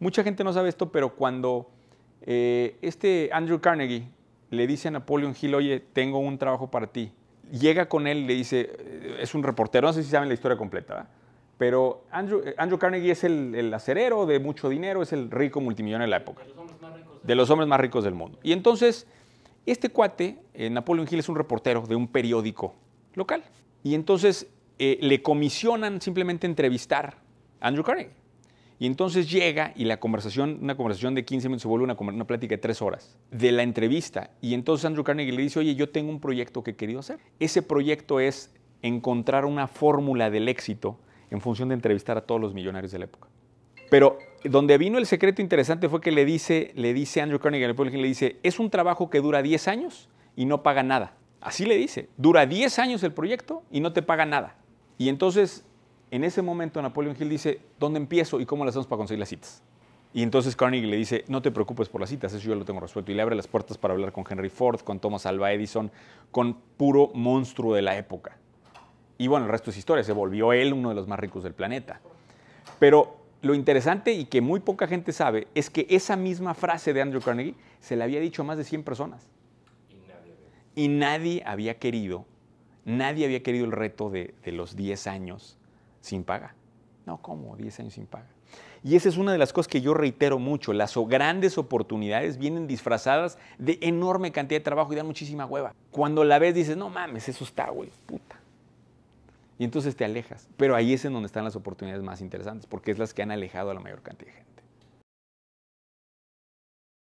Mucha gente no sabe esto, pero cuando eh, este Andrew Carnegie le dice a Napoleon Hill, oye, tengo un trabajo para ti, llega con él y le dice, eh, es un reportero, no sé si saben la historia completa, pero eh, Andrew, Carnegie es el, el, acerero de mucho dinero, es el rico multimillonario de la época. De los hombres más ricos del, mundo. Y entonces, este cuate, Napoleon Hill, es un reportero de un periódico local. Y entonces le comisionan simplemente entrevistar a Andrew Carnegie. Y entonces llega y la conversación, una conversación de 15 minutos se vuelve una, plática de 3 horas de la entrevista. Y entonces Andrew Carnegie le dice, oye, yo tengo un proyecto que he querido hacer. Ese proyecto es encontrar una fórmula del éxito en función de entrevistar a todos los millonarios de la época. Pero donde vino el secreto interesante fue que le dice, le dice Andrew Carnegie le dice, es un trabajo que dura 10 años y no paga nada. Así le dice, dura 10 años el proyecto y no te paga nada. Y entonces en ese momento Napoleón Hill dice, ¿dónde empiezo y cómo las hacemos para conseguir las citas? Y entonces Carnegie le dice, no te preocupes por las citas, eso yo lo tengo resuelto. Y le abre las puertas para hablar con Henry Ford, con Thomas Alva Edison, con puro monstruo de la época. Y bueno, el resto es historia, se volvió él uno de los más ricos del planeta. Pero lo interesante y que muy poca gente sabe es que esa misma frase de Andrew Carnegie se la había dicho a más de 100 personas. Y nadie, había querido, nadie había querido el reto de, de los 10 años sin paga. No, ¿cómo? 10 años sin paga. Y esa es una de las cosas que yo reitero mucho. Las grandes oportunidades vienen disfrazadas de enorme cantidad de trabajo y dan muchísima hueva. Cuando la ves dices, no mames, eso está, güey, puta. Y entonces te alejas. Pero ahí es en donde están las oportunidades más interesantes, porque es las que han alejado a la mayor cantidad de gente.